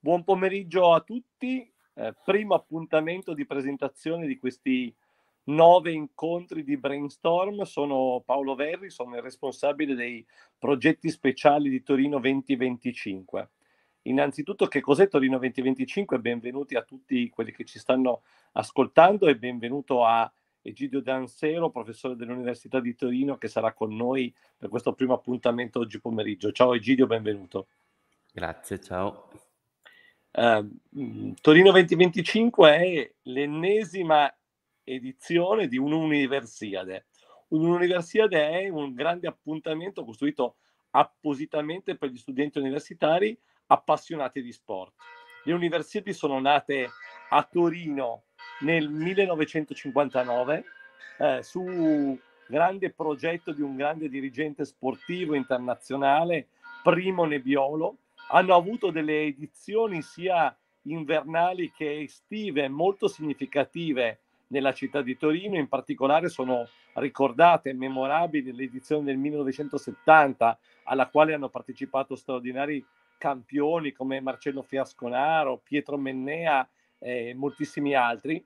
Buon pomeriggio a tutti, eh, primo appuntamento di presentazione di questi nove incontri di brainstorm. Sono Paolo Verri, sono il responsabile dei progetti speciali di Torino 2025. Innanzitutto che cos'è Torino 2025? Benvenuti a tutti quelli che ci stanno ascoltando e benvenuto a Egidio D'Ansero, professore dell'Università di Torino, che sarà con noi per questo primo appuntamento oggi pomeriggio. Ciao Egidio, benvenuto. Grazie, ciao. Ehm, mm, Torino 2025 è l'ennesima edizione di un'universiade. Un'universiade è un grande appuntamento costruito appositamente per gli studenti universitari appassionati di sport. Le università sono nate a Torino nel 1959 eh, su grande progetto di un grande dirigente sportivo internazionale, Primo Nebbiolo, hanno avuto delle edizioni sia invernali che estive molto significative nella città di Torino, in particolare sono ricordate e memorabili l'edizione del 1970 alla quale hanno partecipato straordinari campioni come Marcello Fiasconaro, Pietro Mennea e eh, moltissimi altri.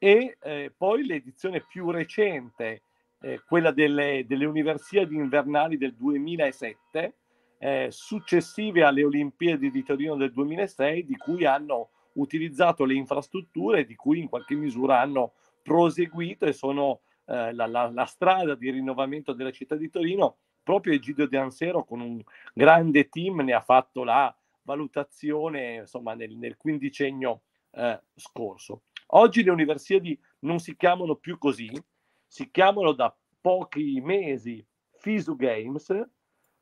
E eh, poi l'edizione più recente, eh, quella delle, delle Universiadi Invernali del 2007, eh, successive alle Olimpiadi di Torino del 2006, di cui hanno utilizzato le infrastrutture, di cui in qualche misura hanno proseguito e sono eh, la, la, la, strada di rinnovamento della città di Torino. Proprio Egidio De Ansero con un grande team ne ha fatto la valutazione insomma, nel, nel quindicennio eh, scorso. Oggi le universiadi non si chiamano più così, si chiamano da pochi mesi FISU Games,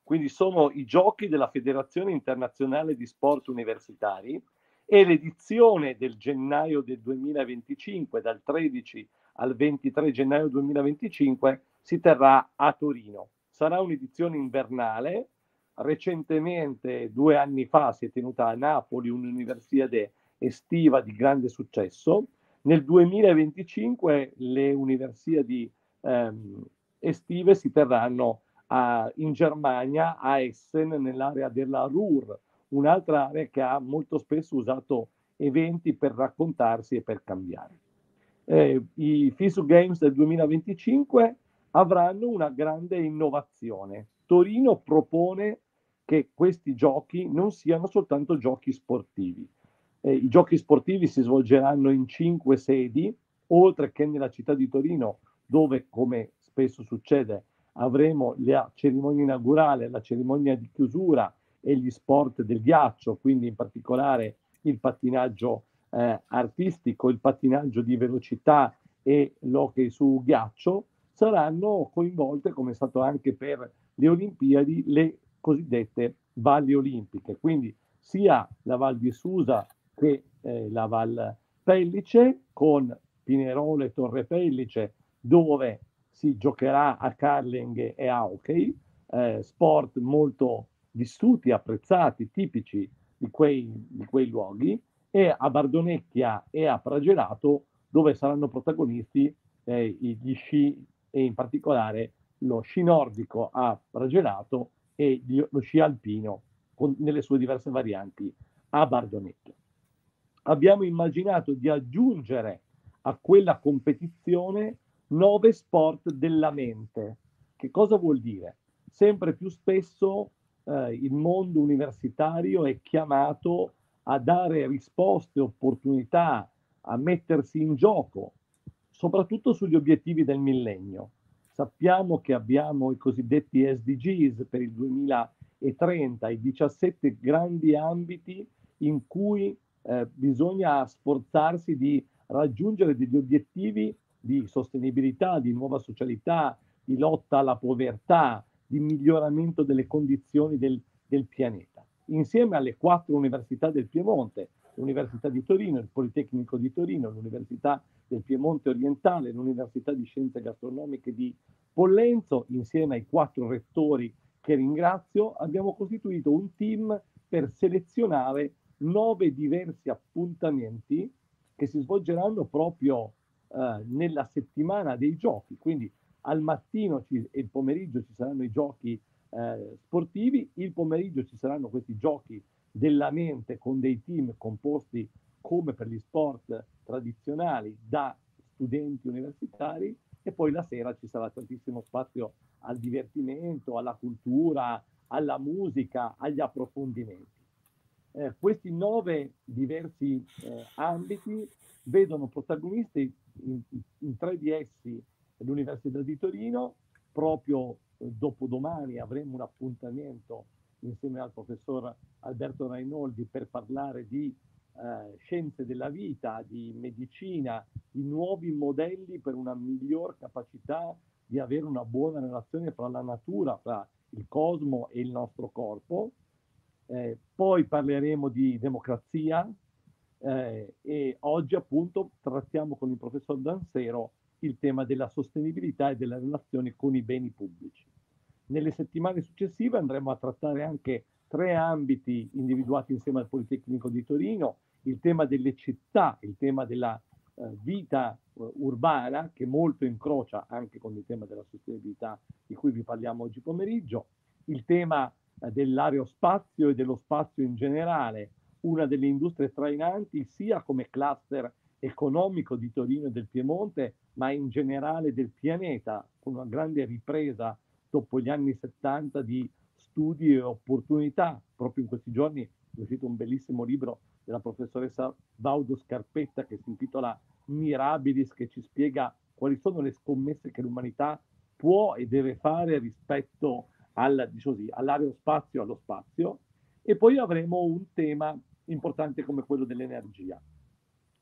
quindi sono i giochi della Federazione Internazionale di Sport Universitari e l'edizione del gennaio del 2025, dal 13 al 23 gennaio 2025, si terrà a Torino. Sarà un'edizione invernale, recentemente, due anni fa, si è tenuta a Napoli un'universiade estiva di grande successo. Nel 2025 le università ehm, estive si terranno a, in Germania, a Essen, nell'area della Ruhr, un'altra area che ha molto spesso usato eventi per raccontarsi e per cambiare. Eh, I FISU Games del 2025 avranno una grande innovazione. Torino propone che questi giochi non siano soltanto giochi sportivi. Eh, I giochi sportivi si svolgeranno in cinque sedi, oltre che nella città di Torino, dove, come spesso succede, avremo la cerimonia inaugurale, la cerimonia di chiusura e gli sport del ghiaccio, quindi in particolare il pattinaggio eh, artistico, il pattinaggio di velocità e l'hockey su ghiaccio, saranno coinvolte, come è stato anche per le Olimpiadi, le cosiddette valli olimpiche, quindi sia la Val di Susa che eh, la Val Pellice con Pinerolo e Torre Pellice, dove si giocherà a curling e a hockey, eh, sport molto vissuti, apprezzati, tipici di quei, di quei luoghi, e a Bardonecchia e a Pragelato dove saranno protagonisti eh, gli sci e in particolare lo sci nordico a Pragelato e lo sci alpino con, nelle sue diverse varianti a Bardonecchia. Abbiamo immaginato di aggiungere a quella competizione nove sport della mente. Che cosa vuol dire? Sempre più spesso eh, il mondo universitario è chiamato a dare risposte, opportunità, a mettersi in gioco, soprattutto sugli obiettivi del millennio. Sappiamo che abbiamo i cosiddetti SDGs per il 2030, i 17 grandi ambiti in cui eh, bisogna sforzarsi di raggiungere degli obiettivi di sostenibilità, di nuova socialità, di lotta alla povertà, di miglioramento delle condizioni del, del pianeta. Insieme alle quattro università del Piemonte, l'Università di Torino, il Politecnico di Torino, l'Università del Piemonte Orientale, l'Università di Scienze Gastronomiche di Pollenzo, insieme ai quattro rettori che ringrazio, abbiamo costituito un team per selezionare nove diversi appuntamenti che si svolgeranno proprio eh, nella settimana dei giochi, quindi al mattino ci, e il pomeriggio ci saranno i giochi eh, sportivi, il pomeriggio ci saranno questi giochi della mente con dei team composti come per gli sport tradizionali da studenti universitari e poi la sera ci sarà tantissimo spazio al divertimento, alla cultura, alla musica, agli approfondimenti. Eh, questi nove diversi eh, ambiti vedono protagonisti in, in tre di essi l'Università di Torino, proprio eh, dopodomani avremo un appuntamento insieme al professor Alberto Rainoldi per parlare di eh, scienze della vita, di medicina, di nuovi modelli per una miglior capacità di avere una buona relazione fra la natura, fra il cosmo e il nostro corpo. Eh, poi parleremo di democrazia, eh, e oggi appunto trattiamo con il professor Danzero il tema della sostenibilità e della relazione con i beni pubblici. Nelle settimane successive andremo a trattare anche tre ambiti individuati insieme al Politecnico di Torino, il tema delle città, il tema della eh, vita eh, urbana che molto incrocia anche con il tema della sostenibilità di cui vi parliamo oggi pomeriggio, il tema eh, dell'aerospazio e dello spazio in generale una delle industrie trainanti sia come cluster economico di Torino e del Piemonte, ma in generale del pianeta, con una grande ripresa dopo gli anni 70 di studi e opportunità. Proprio in questi giorni è uscito un bellissimo libro della professoressa Baudo Scarpetta che si intitola Mirabilis, che ci spiega quali sono le scommesse che l'umanità può e deve fare rispetto al, diciamo così, all'aerospazio e allo spazio. E poi avremo un tema importante come quello dell'energia.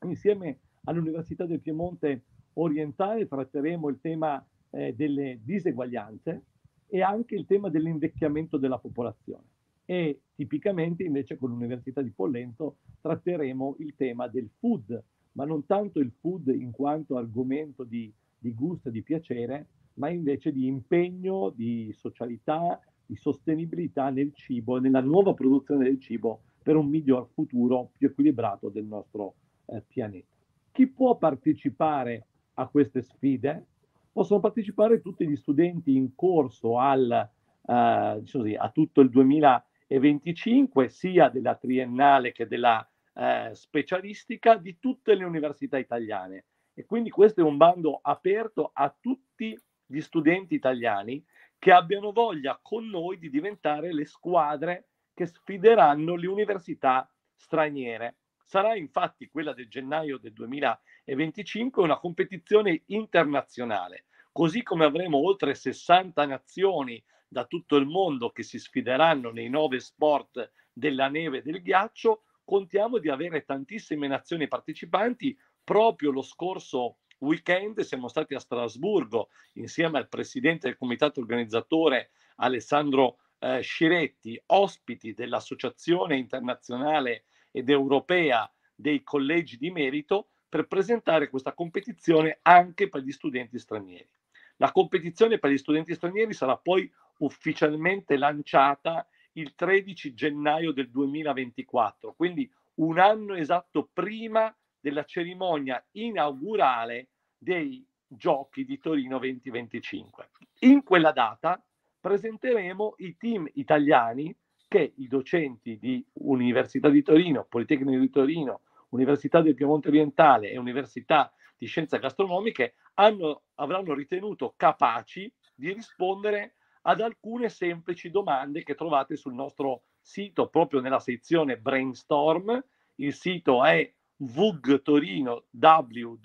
Insieme all'Università del Piemonte orientale tratteremo il tema eh, delle diseguaglianze e anche il tema dell'invecchiamento della popolazione. E tipicamente invece con l'Università di Pollento tratteremo il tema del food, ma non tanto il food in quanto argomento di, di gusto e di piacere, ma invece di impegno, di socialità, di sostenibilità nel cibo e nella nuova produzione del cibo per un miglior futuro più equilibrato del nostro eh, pianeta. Chi può partecipare a queste sfide? Possono partecipare tutti gli studenti in corso al, eh, diciamo così, a tutto il 2025, sia della triennale che della eh, specialistica, di tutte le università italiane. E quindi questo è un bando aperto a tutti gli studenti italiani che abbiano voglia con noi di diventare le squadre che sfideranno le università straniere. Sarà infatti quella del gennaio del 2025 una competizione internazionale, così come avremo oltre 60 nazioni da tutto il mondo che si sfideranno nei nove sport della neve e del ghiaccio, contiamo di avere tantissime nazioni partecipanti. Proprio lo scorso weekend siamo stati a Strasburgo insieme al presidente del comitato organizzatore Alessandro eh, Sciretti, ospiti dell'Associazione internazionale ed europea dei collegi di merito per presentare questa competizione anche per gli studenti stranieri. La competizione per gli studenti stranieri sarà poi ufficialmente lanciata il 13 gennaio del 2024, quindi un anno esatto prima della cerimonia inaugurale dei Giochi di Torino 2025. In quella data presenteremo i team italiani che i docenti di Università di Torino, Politecnico di Torino, Università del Piemonte Orientale e Università di Scienze Gastronomiche hanno, avranno ritenuto capaci di rispondere ad alcune semplici domande che trovate sul nostro sito, proprio nella sezione Brainstorm. Il sito è VUG Torino WWUG,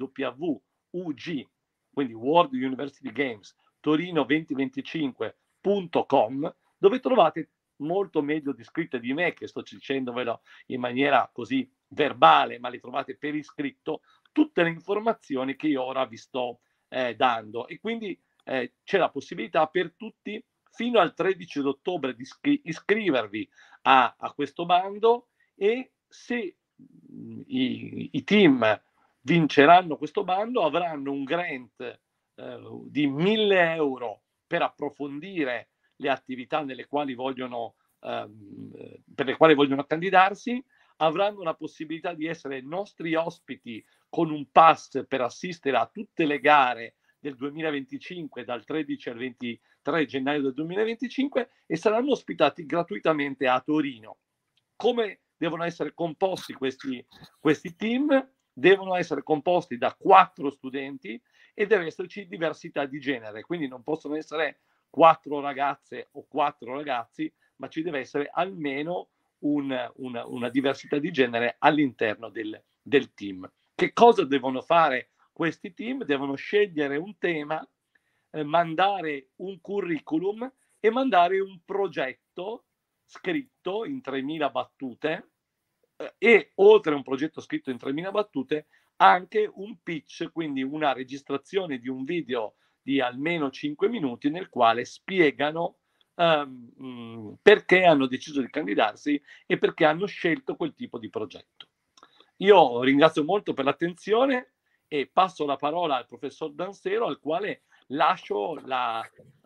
quindi World University Games Torino 2025.com, dove trovate molto meglio descritte di me, che sto dicendovelo in maniera così verbale, ma le trovate per iscritto, tutte le informazioni che io ora vi sto eh, dando. E quindi eh, c'è la possibilità per tutti fino al 13 ottobre di iscri- iscrivervi a, a questo bando e se i, i team vinceranno questo bando avranno un grant eh, di 1000 euro per approfondire le attività nelle quali vogliono, ehm, per le quali vogliono candidarsi, avranno la possibilità di essere nostri ospiti con un pass per assistere a tutte le gare del 2025 dal 13 al 23 gennaio del 2025 e saranno ospitati gratuitamente a Torino. Come devono essere composti questi, questi team, devono essere composti da quattro studenti e deve esserci diversità di genere, quindi non possono essere quattro ragazze o quattro ragazzi, ma ci deve essere almeno un, una, una, diversità di genere all'interno del, del team. Che cosa devono fare questi team? Devono scegliere un tema, eh, mandare un curriculum e mandare un progetto scritto in 3.000 battute e oltre a un progetto scritto in 3.000 battute, anche un pitch, quindi una registrazione di un video di almeno 5 minuti nel quale spiegano um, perché hanno deciso di candidarsi e perché hanno scelto quel tipo di progetto. Io ringrazio molto per l'attenzione e passo la parola al professor Dansero al quale lascio la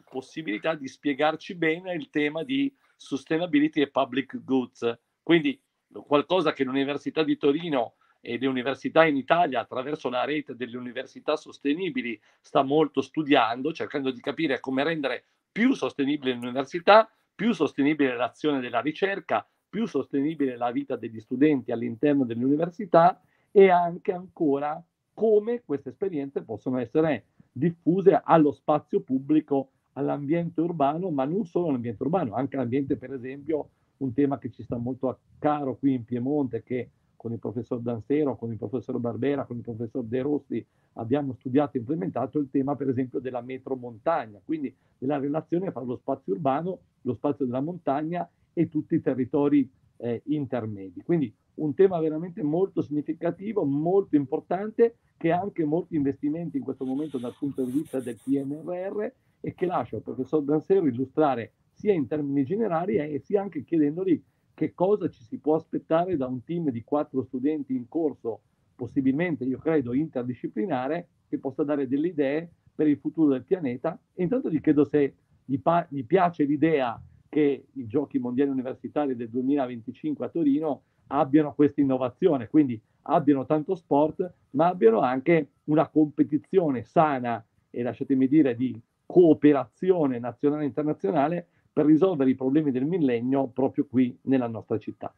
possibilità di spiegarci bene il tema di sustainability e public goods. Quindi qualcosa che l'Università di Torino e le università in Italia attraverso la rete delle università sostenibili sta molto studiando, cercando di capire come rendere più sostenibile l'università, più sostenibile l'azione della ricerca, più sostenibile la vita degli studenti all'interno dell'università e anche ancora come queste esperienze possono essere diffuse allo spazio pubblico, all'ambiente urbano, ma non solo all'ambiente urbano, anche all'ambiente per esempio un tema che ci sta molto a caro qui in Piemonte, che con il professor Danzero, con il professor Barbera, con il professor De Rossi abbiamo studiato e implementato il tema per esempio della metromontagna, quindi della relazione fra lo spazio urbano, lo spazio della montagna e tutti i territori eh, intermedi. Quindi un tema veramente molto significativo, molto importante, che ha anche molti investimenti in questo momento dal punto di vista del PNRR e che lascio al professor Danzero illustrare sia in termini generali eh, e sia anche chiedendogli che cosa ci si può aspettare da un team di quattro studenti in corso, possibilmente, io credo, interdisciplinare, che possa dare delle idee per il futuro del pianeta. E intanto gli chiedo se gli, pa- gli piace l'idea che i giochi mondiali universitari del 2025 a Torino abbiano questa innovazione, quindi abbiano tanto sport, ma abbiano anche una competizione sana e lasciatemi dire di cooperazione nazionale e internazionale per risolvere i problemi del millennio proprio qui nella nostra città.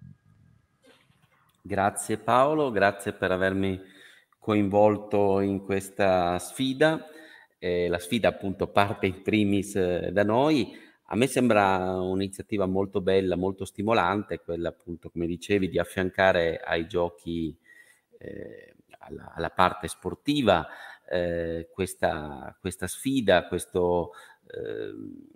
Grazie Paolo, grazie per avermi coinvolto in questa sfida. Eh, la sfida appunto parte in primis eh, da noi. A me sembra un'iniziativa molto bella, molto stimolante, quella appunto, come dicevi, di affiancare ai giochi, eh, alla, alla, parte sportiva, eh, questa, questa, sfida, questo ehm,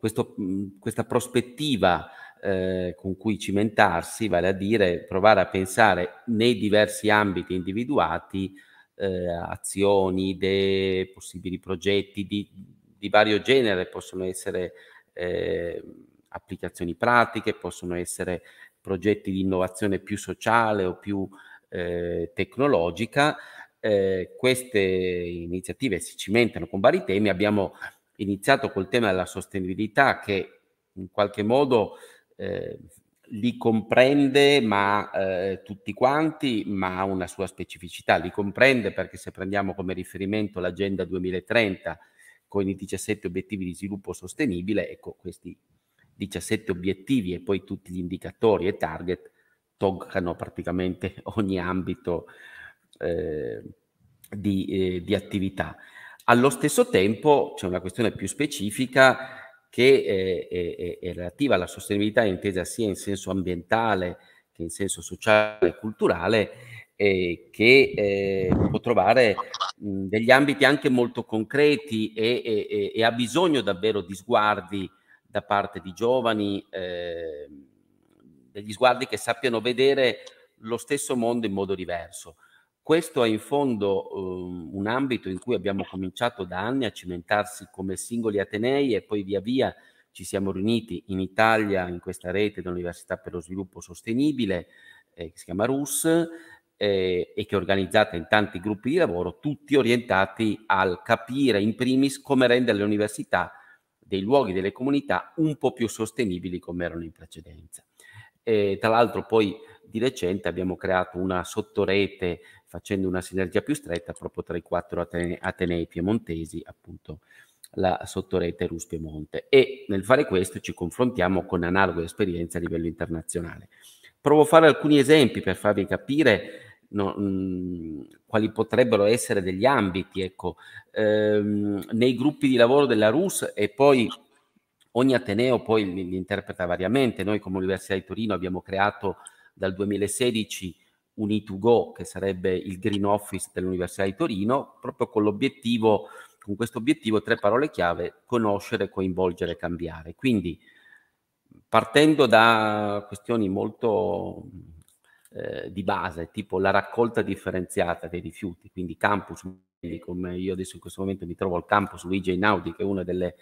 questo, mhmm, questa prospettiva eh, con cui cimentarsi, vale a dire provare a pensare nei diversi ambiti individuati eh, azioni, idee, possibili progetti di, di vario genere, possono essere eh, applicazioni pratiche, possono essere progetti di innovazione più sociale o più eh, tecnologica. Eh, queste iniziative si cimentano con vari temi, abbiamo iniziato col tema della sostenibilità che in qualche modo eh, li comprende ma eh, tutti quanti, ma ha una sua specificità. Li comprende perché se prendiamo come riferimento l'Agenda 2030 con i 17 obiettivi di sviluppo sostenibile, ecco questi 17 obiettivi e poi tutti gli indicatori e target toccano praticamente ogni ambito eh, di, eh, di attività. Allo stesso tempo c'è una questione più specifica che è, è, è relativa alla sostenibilità intesa sia in senso ambientale che in senso sociale e culturale, e che eh, può trovare mh, degli ambiti anche molto concreti e, e, e, ha bisogno davvero di sguardi da parte di giovani, eh, degli sguardi che sappiano vedere lo stesso mondo in modo diverso. Questo è in fondo eh, un ambito in cui abbiamo cominciato da anni a cimentarsi come singoli Atenei e poi via via ci siamo riuniti in Italia in questa rete dell'Università per lo Sviluppo Sostenibile eh, che si chiama RUS eh, e che è organizzata in tanti gruppi di lavoro, tutti orientati al capire in primis come rendere le università dei luoghi, delle comunità un po' più sostenibili come erano in precedenza. E, eh, tra l'altro poi di recente abbiamo creato una sottorete facendo una sinergia più stretta proprio tra i quattro atene- Atenei piemontesi, appunto la sottorete Rus Piemonte. E nel fare questo ci confrontiamo con analoghe esperienze a livello internazionale. Provo a fare alcuni esempi per farvi capire no, mh, mhmm, quali potrebbero essere degli ambiti, ecco, ehm, nei gruppi di lavoro della RUS e poi ogni Ateneo poi li, li interpreta variamente. Noi come Università di Torino abbiamo creato dal 2016 un E2Go, che sarebbe il Green Office dell'Università di Torino, proprio con l'obiettivo, con questo obiettivo, tre parole chiave, conoscere, coinvolgere, cambiare. Quindi, partendo da questioni molto eh, di base, tipo la raccolta differenziata dei rifiuti, quindi campus, come io adesso in questo momento mi trovo al campus Luigi Einaudi, che è una delle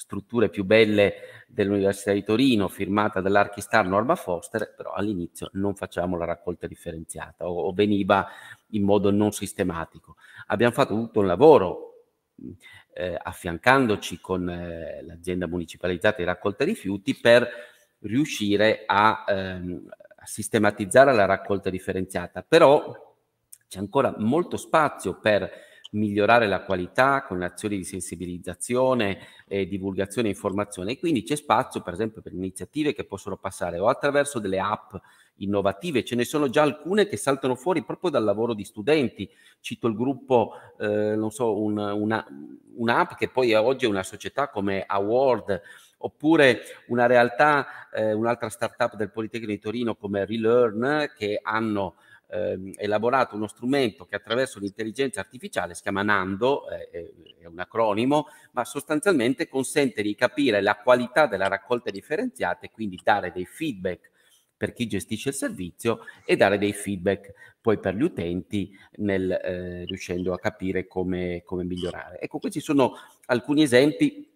strutture più belle dell'Università di Torino, firmata dall'archistar Norma Foster, però all'inizio non facciamo la raccolta differenziata o, o veniva in modo non sistematico. Abbiamo fatto tutto un lavoro eh, affiancandoci con eh, l'azienda municipalizzata di raccolta rifiuti per riuscire a, ehm, a sistematizzare la raccolta differenziata, però c'è ancora molto spazio per migliorare la qualità con azioni di sensibilizzazione, eh, divulgazione e informazione. E quindi c'è spazio, per esempio, per iniziative che possono passare o attraverso delle app innovative, ce ne sono già alcune che saltano fuori proprio dal lavoro di studenti. Cito il gruppo, eh, non so, un, una, un'app che poi oggi è una società come Award, oppure una realtà, eh, un'altra startup del Politecnico di Torino come Relearn, che hanno eh, elaborato uno strumento che attraverso l'intelligenza artificiale si chiama Nando, eh, è un acronimo, ma sostanzialmente consente di capire la qualità della raccolta differenziata e quindi dare dei feedback per chi gestisce il servizio e dare dei feedback poi per gli utenti nel, eh, riuscendo a capire come, come migliorare. Ecco, questi sono alcuni esempi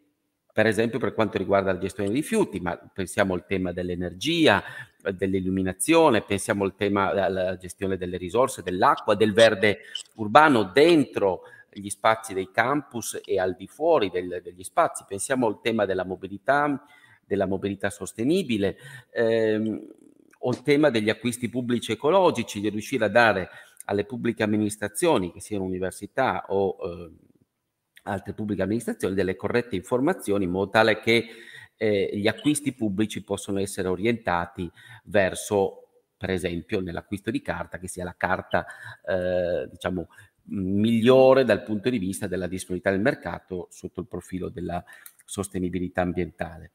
per esempio per quanto riguarda la gestione dei rifiuti, ma pensiamo al tema dell'energia, dell'illuminazione, pensiamo al tema della gestione delle risorse, dell'acqua, del verde urbano dentro gli spazi dei campus e al di fuori del, degli spazi, pensiamo al tema della mobilità, della mobilità sostenibile, ehm, o il tema degli acquisti pubblici ecologici, di riuscire a dare alle pubbliche amministrazioni, che siano università o eh, altre pubbliche amministrazioni, delle corrette informazioni in modo tale che eh, gli acquisti pubblici possono essere orientati verso, per esempio, nell'acquisto di carta, che sia la carta, eh, diciamo, migliore dal punto di vista della disponibilità del mercato sotto il profilo della sostenibilità ambientale.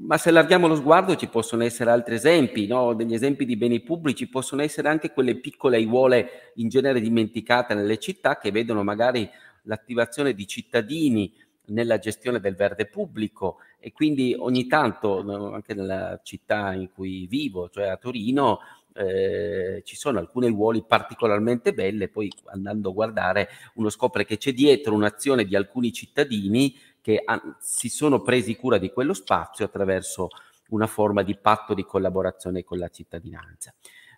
Ma se allarghiamo lo sguardo ci possono essere altri esempi, no? degli esempi di beni pubblici, possono essere anche quelle piccole aiuole in genere dimenticate nelle città che vedono magari l'attivazione di cittadini nella gestione del verde pubblico e quindi ogni tanto, anche nella città in cui vivo, cioè a Torino, eh, ci sono alcune ruoli particolarmente belle, poi andando a guardare uno scopre che c'è dietro un'azione di alcuni cittadini che ha, si sono presi cura di quello spazio attraverso una forma di patto di collaborazione con la cittadinanza.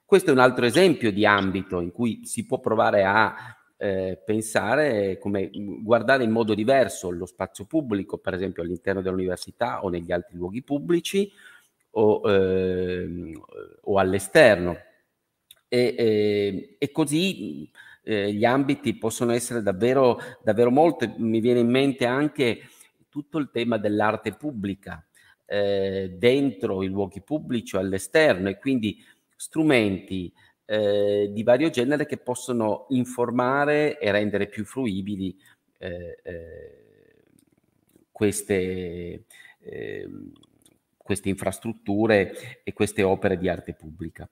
Questo è un altro esempio di ambito in cui si può provare a eh, pensare come mm, guardare in modo diverso lo spazio pubblico, per esempio all'interno dell'università o negli altri luoghi pubblici o, eh, o all'esterno. E, e, ehm, e così mm, eh, gli ambiti possono essere davvero, davvero molti. Mi viene in mente anche tutto il tema dell'arte pubblica, eh, dentro i luoghi pubblici o all'esterno, e quindi strumenti eh, di vario genere che possono informare e rendere più fruibili eh, eh queste, ehm, queste infrastrutture e queste opere di arte pubblica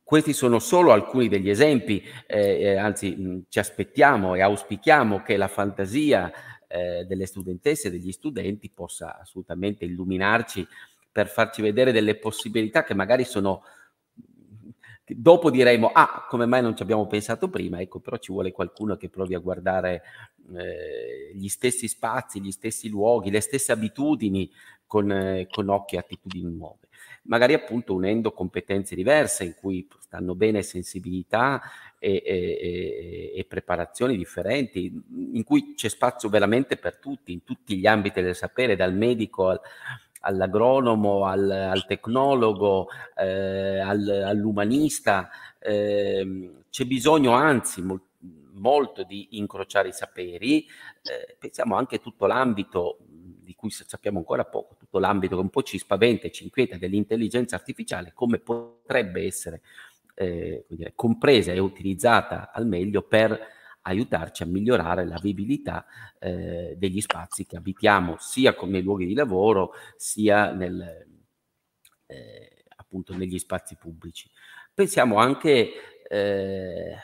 questi sono solo alcuni degli esempi, eh, eh, anzi mh, ci aspettiamo e auspichiamo che la fantasia eh, delle studentesse e degli studenti possa assolutamente illuminarci per farci vedere delle possibilità che magari sono Dopo diremo, ah, come mai non ci abbiamo pensato prima? Ecco, però ci vuole qualcuno che provi a guardare eh, gli stessi spazi, gli stessi luoghi, le stesse abitudini con, eh, con occhi e attitudini nuove. Magari appunto unendo competenze diverse in cui stanno bene sensibilità e, e, e preparazioni differenti, in cui c'è spazio veramente per tutti, in tutti gli ambiti del sapere, dal medico al all'agronomo, al, al tecnologo, eh, al, all'umanista, eh, c'è bisogno anzi molto molto di incrociare i saperi, eh, pensiamo anche a tutto l'ambito di cui sappiamo ancora poco, tutto l'ambito che un po' ci spaventa e ci inquieta dell'intelligenza artificiale, come potrebbe essere eh, dire, compresa e utilizzata al meglio per aiutarci a migliorare la vivibilità eh, degli spazi che abitiamo, sia come luoghi di lavoro, sia nel, eh, appunto negli spazi pubblici. Pensiamo anche eh,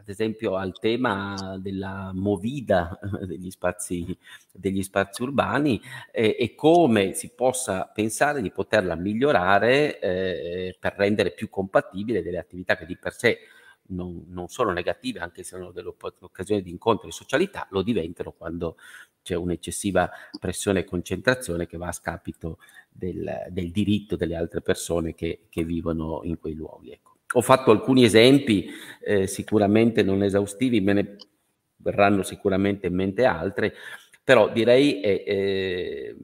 ad esempio al tema della movida degli spazi, degli spazi urbani eh, e come si possa pensare di poterla migliorare eh, per rendere più compatibile delle attività che di per sé non, non sono negative, anche se hanno delle di incontro e socialità, lo diventano quando c'è un'eccessiva pressione e concentrazione che va a scapito del, del diritto delle altre persone che, che vivono in quei luoghi. Ecco. Ho fatto alcuni esempi, eh, sicuramente non esaustivi, me ne verranno sicuramente in mente altri, però direi... Eh, eh,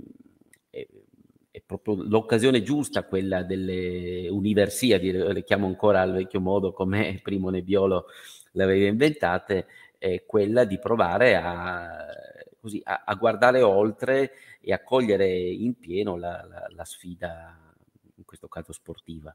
proprio l'occasione giusta, quella delle universiadi, le chiamo ancora al vecchio modo come Primo Nebbiolo l'aveva inventata, è quella di provare a, così, a, a guardare oltre e a cogliere in pieno la, la, la sfida, in questo caso sportiva.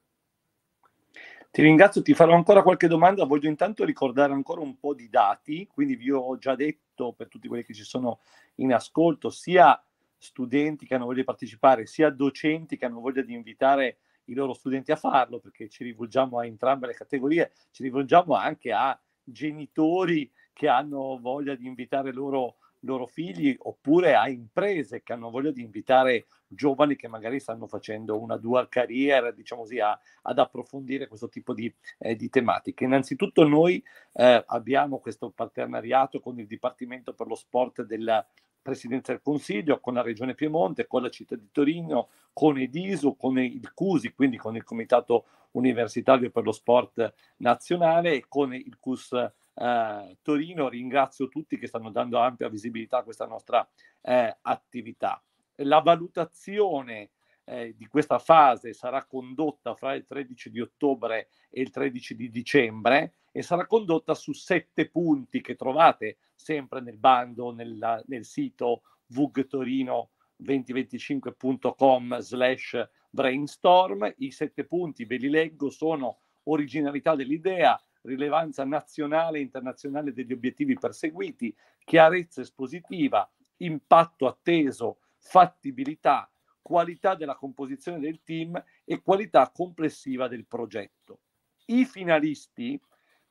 Ti ringrazio, ti farò ancora qualche domanda. Voglio intanto ricordare ancora un po' di dati, quindi vi ho già detto per tutti quelli che ci sono in ascolto, sia studenti che hanno voglia di partecipare, sia docenti che hanno voglia di invitare i loro studenti a farlo, perché ci rivolgiamo a entrambe le categorie, ci rivolgiamo anche a genitori che hanno voglia di invitare loro, loro figli, oppure a imprese che hanno voglia di invitare giovani che magari stanno facendo una dual career, diciamo così, a, ad approfondire questo tipo di, eh, di tematiche. Innanzitutto noi eh, abbiamo questo partenariato con il Dipartimento per lo Sport della Presidenza del Consiglio, con la Regione Piemonte, con la città di Torino, con Ediso, con il CUSI, quindi con il Comitato Universitario per lo Sport Nazionale e con il CUS eh, Torino. Ringrazio tutti che stanno dando ampia visibilità a questa nostra eh, attività. La valutazione eh, di questa fase sarà condotta fra il 13 di ottobre e il 13 di dicembre e sarà condotta su sette punti che trovate sempre nel bando, nella, nel sito vugtorino2025.com slash brainstorm. I sette punti ve li leggo, sono originalità dell'idea, rilevanza nazionale e internazionale degli obiettivi perseguiti, chiarezza espositiva, impatto atteso, fattibilità, qualità della composizione del team e qualità complessiva del progetto. I finalisti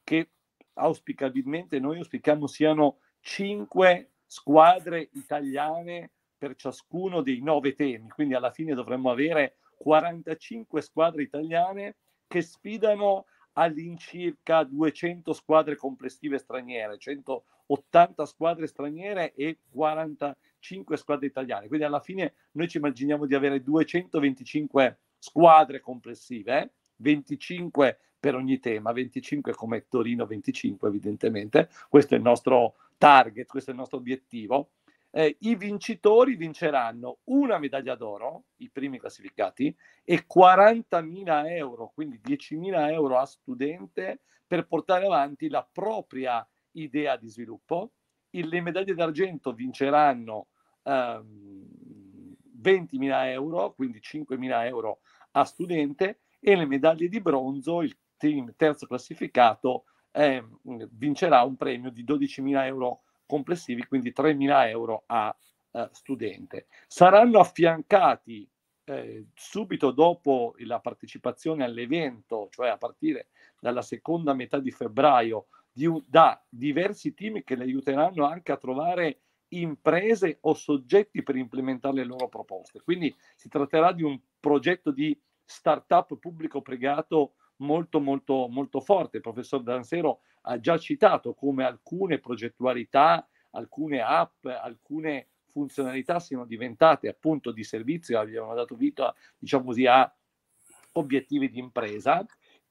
che auspicabilmente noi auspichiamo siano cinque squadre italiane per ciascuno dei nove temi, quindi alla fine dovremmo avere 45 squadre italiane che sfidano all'incirca 200 squadre complessive straniere, 180 squadre straniere e 45 squadre italiane. Quindi alla fine noi ci immaginiamo di avere 225 squadre complessive, eh? 25 per ogni tema, 25 come Torino 25 evidentemente, questo è il nostro target, questo è il nostro obiettivo. Eh, I vincitori vinceranno una medaglia d'oro, i primi classificati, e 40.000 euro, quindi 10.000 euro a studente per portare avanti la propria idea di sviluppo. le medaglie d'argento vinceranno ehm, 20.000 euro, quindi 5.000 euro a studente, e le medaglie di bronzo, il team terzo classificato eh, vincerà un premio di 12.000 euro complessivi, quindi 3.000 euro a eh, studente. Saranno affiancati eh, subito dopo la partecipazione all'evento, cioè a partire dalla seconda metà di febbraio, di, da diversi team che le aiuteranno anche a trovare imprese o soggetti per implementare le loro proposte. Quindi si tratterà di un progetto di start-up pubblico-pregato molto molto molto forte. Il professor D'Ansero ha già citato come alcune progettualità, alcune app, alcune funzionalità siano diventate appunto di servizio, abbiamo dato vita diciamo così a obiettivi di impresa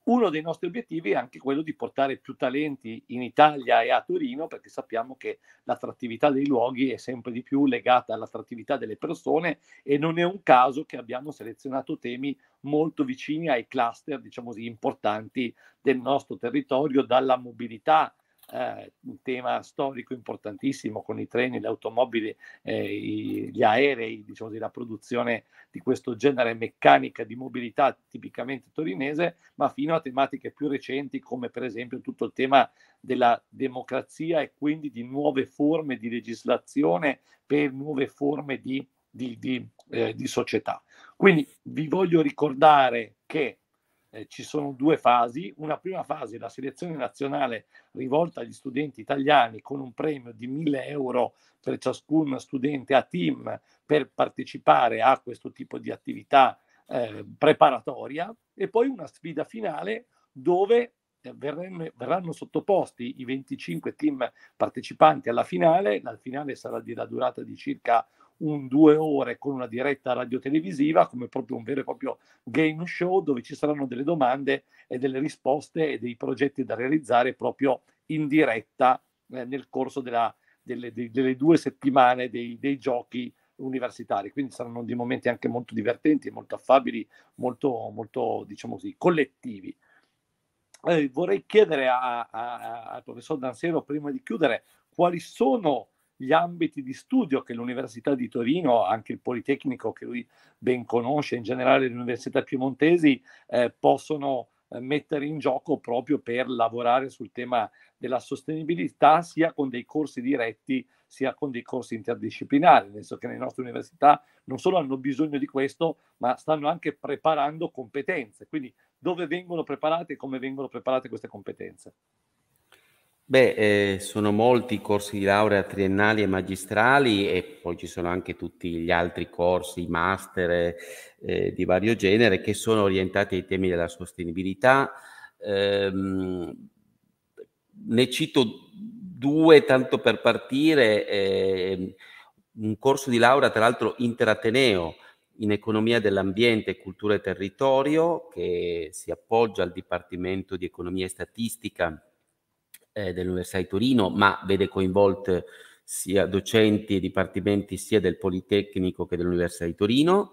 uno dei nostri obiettivi è anche quello di portare più talenti in Italia e a Torino, perché sappiamo che l'attrattività dei luoghi è sempre di più legata all'attrattività delle persone e non è un caso che abbiamo selezionato temi molto vicini ai cluster, diciamo così, importanti del nostro territorio, dalla mobilità eh, un tema storico importantissimo con i treni, le automobili, eh, i, gli aerei, diciamo, della produzione di questo genere meccanica di mobilità tipicamente torinese, ma fino a tematiche più recenti come per esempio tutto il tema della democrazia e quindi di nuove forme di legislazione per nuove forme di, di, di, eh, di società. Quindi vi voglio ricordare che eh, ci sono due fasi. Una prima fase, la selezione nazionale rivolta agli studenti italiani con un premio di 1000 euro per ciascun studente a team per partecipare a questo tipo di attività eh, preparatoria e poi una sfida finale dove eh, verranno, verranno sottoposti i 25 team partecipanti alla finale, la finale sarà della durata di circa un due ore con una diretta radiotelevisiva come proprio un vero e proprio game show dove ci saranno delle domande e delle risposte e dei progetti da realizzare proprio in diretta eh, nel corso della, delle, de, delle, due settimane dei, dei, giochi universitari. Quindi saranno dei momenti anche molto divertenti, molto affabili, molto, molto diciamo così, collettivi. Eh, vorrei chiedere al professor Dansero, prima di chiudere, quali sono gli ambiti di studio che l'Università di Torino, anche il Politecnico che lui ben conosce, in generale le università piemontesi, eh, possono eh, mettere in gioco proprio per lavorare sul tema della sostenibilità sia con dei corsi diretti sia con dei corsi interdisciplinari, nel senso che le nostre università non solo hanno bisogno di questo, ma stanno anche preparando competenze, quindi dove vengono preparate e come vengono preparate queste competenze. Beh, eh, sono molti i corsi di laurea triennali e magistrali e poi ci sono anche tutti gli altri corsi, master eh, di vario genere che sono orientati ai temi della sostenibilità. Eh, ne cito due tanto per partire, ehm, un corso di laurea tra l'altro interateneo in economia dell'ambiente, cultura e territorio che si appoggia al Dipartimento di Economia e Statistica eh, dell'Università di Torino, ma vede coinvolte sia docenti e dipartimenti sia del Politecnico che dell'Università di Torino.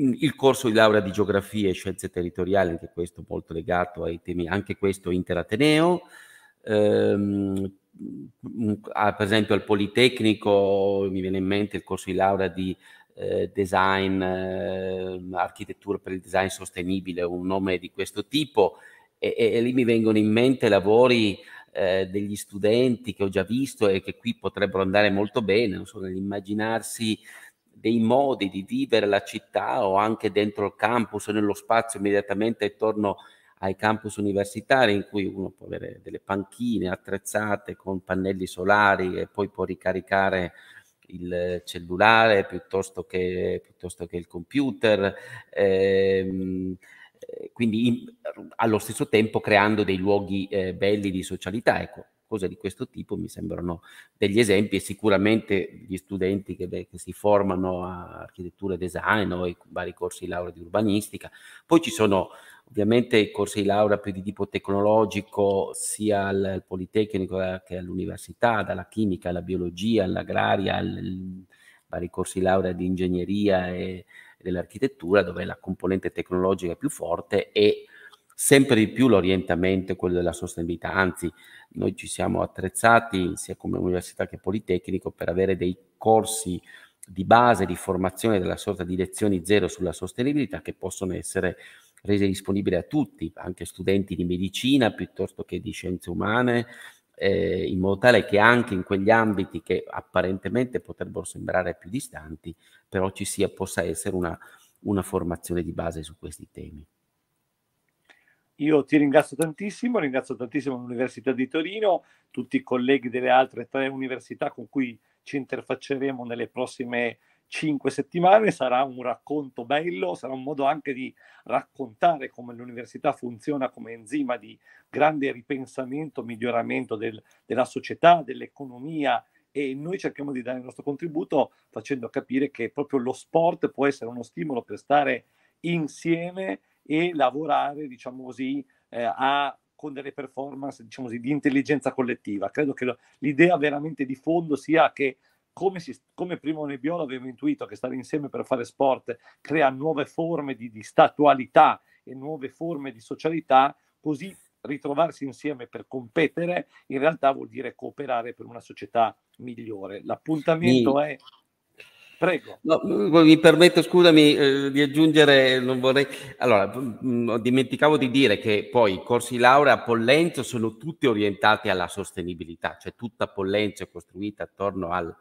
Mm, il corso di laurea di geografia e scienze territoriali, anche questo molto legato ai temi, anche questo interateneo. Ehm, mm, mm, ah, per esempio al Politecnico mi viene in mente il corso di laurea di eh, design, eh, architettura per il design sostenibile, un nome di questo tipo, e, e, e lì mi vengono in mente lavori eh, degli studenti che ho già visto e che qui potrebbero andare molto bene, non so, nell'immaginarsi dei modi di vivere la città o anche dentro il campus o nello spazio immediatamente attorno ai campus universitari in cui uno può avere delle panchine attrezzate con pannelli solari e poi può ricaricare il cellulare piuttosto che, piuttosto che il computer. Ehm, eh, quindi in, allo stesso tempo creando dei luoghi eh, belli di socialità. Ecco, cose di questo tipo mi sembrano degli esempi e sicuramente gli studenti che, beh, che si formano a architettura e design o i vari corsi di laurea di urbanistica. Poi ci sono ovviamente i corsi di laurea più di tipo tecnologico sia al, al Politecnico che all'università, dalla chimica alla biologia, all'agraria, al, vari corsi di laurea di ingegneria e dell'architettura dove la componente tecnologica è più forte e sempre di più l'orientamento è quello della sostenibilità, anzi noi ci siamo attrezzati sia come università che Politecnico per avere dei corsi di base, di formazione della sorta di lezioni zero sulla sostenibilità che possono essere rese disponibili a tutti, anche studenti di medicina piuttosto che di scienze umane, eh, in modo tale che anche in quegli ambiti che apparentemente potrebbero sembrare più distanti, però ci sia, possa essere una, una formazione di base su questi temi. Io ti ringrazio tantissimo, ringrazio tantissimo l'Università di Torino, tutti i colleghi delle altre tre università con cui ci interfacceremo nelle prossime cinque settimane sarà un racconto bello, sarà un modo anche di raccontare come l'università funziona come enzima di grande ripensamento, miglioramento del, della società, dell'economia e noi cerchiamo di dare il nostro contributo facendo capire che proprio lo sport può essere uno stimolo per stare insieme e lavorare, diciamo così, eh, a con delle performance diciamo così, di intelligenza collettiva. Credo che l'idea veramente di fondo sia che come, si, come Primo Nebbiolo aveva intuito che stare insieme per fare sport crea nuove forme di, di statualità e nuove forme di socialità, così ritrovarsi insieme per competere in realtà vuol dire cooperare per una società migliore. L'appuntamento sì. è Prego. No, mm, mi permetto, scusami, eh, di aggiungere, non vorrei... Allora, mh, mm, mm, dimenticavo di dire che poi i corsi laurea a Pollenzo sono tutti orientati alla sostenibilità, cioè tutta Pollenzo è costruita attorno al,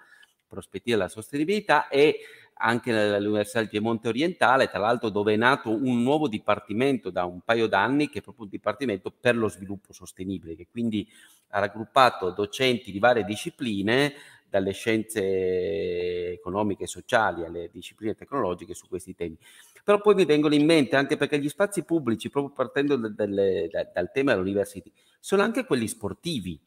prospettiva della sostenibilità e anche all'Università del Piemonte Orientale, tra l'altro dove è nato un nuovo dipartimento da un paio d'anni che è proprio un Dipartimento per lo sviluppo sostenibile, che quindi ha raggruppato docenti di varie discipline, dalle scienze economiche e sociali alle discipline tecnologiche su questi temi. Però poi mi vengono in mente, anche perché gli spazi pubblici, proprio partendo da, dalle, da, dal tema dell'università, sono anche quelli sportivi.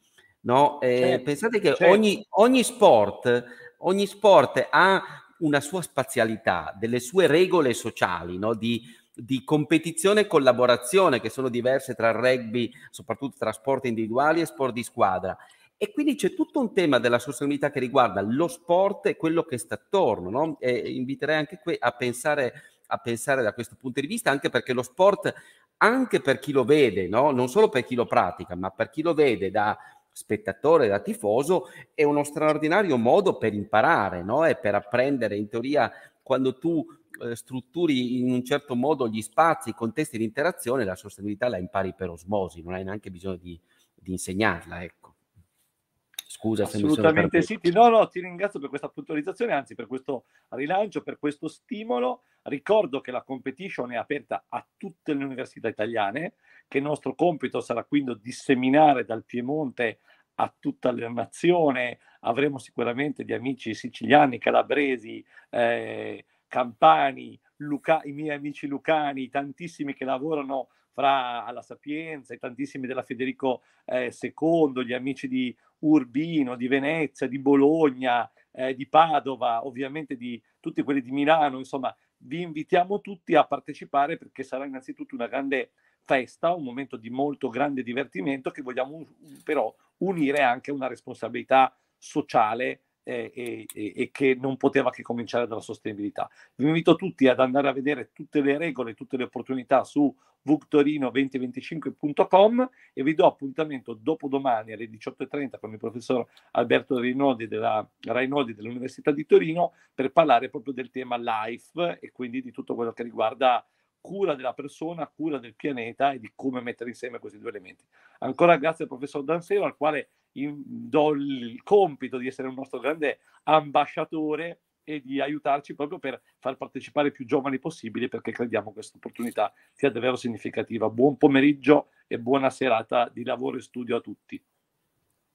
No? Eh, certo, pensate che certo. ogni, ogni sport ogni sport ha una sua spazialità, delle sue regole sociali, no? di, di competizione e collaborazione che sono diverse tra rugby, soprattutto tra sport individuali e sport di squadra. E quindi c'è tutto un tema della sostenibilità che riguarda lo sport e quello che sta attorno. No? E inviterei anche qui a pensare, a pensare da questo punto di vista, anche perché lo sport, anche per chi lo vede, no? non solo per chi lo pratica, ma per chi lo vede da, spettatore, da tifoso, è uno straordinario modo per imparare no? e per apprendere. In teoria, quando tu eh, strutturi in un certo modo gli spazi, i contesti di interazione, la sostenibilità la impari per osmosi, non hai neanche bisogno di, di insegnarla. Ecco. Scusa Assolutamente se mi sono sì, no, no, ti ringrazio per questa puntualizzazione, anzi per questo rilancio, per questo stimolo. Ricordo che la competition è aperta a tutte le università italiane, che il nostro compito sarà quindi disseminare dal Piemonte a tutta la nazione. Avremo sicuramente di amici siciliani, calabresi, eh, campani, Luca, i miei amici lucani, tantissimi che lavorano fra alla Sapienza e tantissimi della Federico eh, II, gli amici di Urbino, di Venezia, di Bologna, eh, di Padova, ovviamente di tutti quelli di Milano, insomma, vi invitiamo tutti a partecipare perché sarà innanzitutto una grande festa, un momento di molto grande divertimento che vogliamo però unire anche a una responsabilità sociale eh, e, e, che non poteva che cominciare dalla sostenibilità. Vi invito tutti ad andare a vedere tutte le regole, tutte le opportunità su vuctorino2025.com e vi do appuntamento dopodomani alle 18.30 con il professor Alberto Rinoldi, della, Rainoldi dell'Università di Torino per parlare proprio del tema life e quindi di tutto quello che riguarda cura della persona, cura del pianeta e di come mettere insieme questi due elementi. Ancora grazie al professor Dansero al quale in, do il compito di essere un nostro grande ambasciatore e di aiutarci proprio per far partecipare più giovani possibile perché crediamo che questa opportunità sia davvero significativa. Buon pomeriggio e buona serata di lavoro e studio a tutti.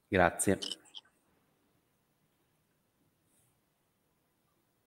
Grazie.